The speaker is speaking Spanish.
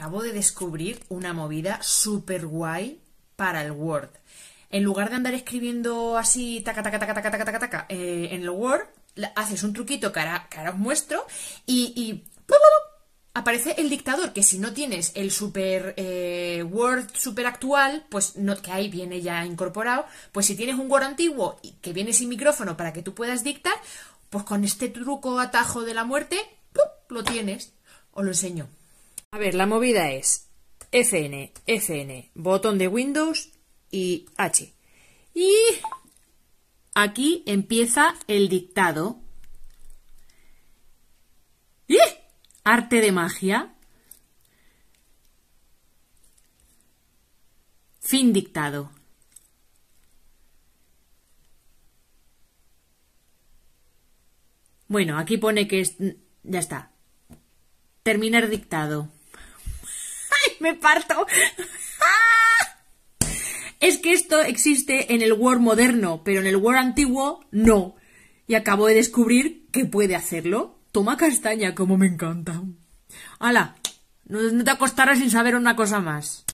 acabo de descubrir una movida súper guay para el Word. En lugar de andar escribiendo así, taca, taca, taca, taca, taca, taca, taca eh, en el Word, haces un truquito que ahora, os muestro y, aparece el dictador, que si no tienes el super eh, Word super actual, pues no, que ahí viene ya incorporado, pues si tienes un Word antiguo y que viene sin micrófono para que tú puedas dictar, pues con este truco atajo de la muerte, ¡pum! lo tienes. Os lo enseño. A ver, la movida es FN, FN, botón de Windows y H. Y aquí empieza el dictado. ¡Y! Arte de magia. Fin dictado. Bueno, aquí pone que es... ya está. Terminar dictado. me parto. es que esto existe en el Word moderno, pero en el Word antiguo no. Y acabo de descubrir que puede hacerlo. Toma castaña, como me encanta. ¡Hala! No, no te acostarás sin saber una cosa más.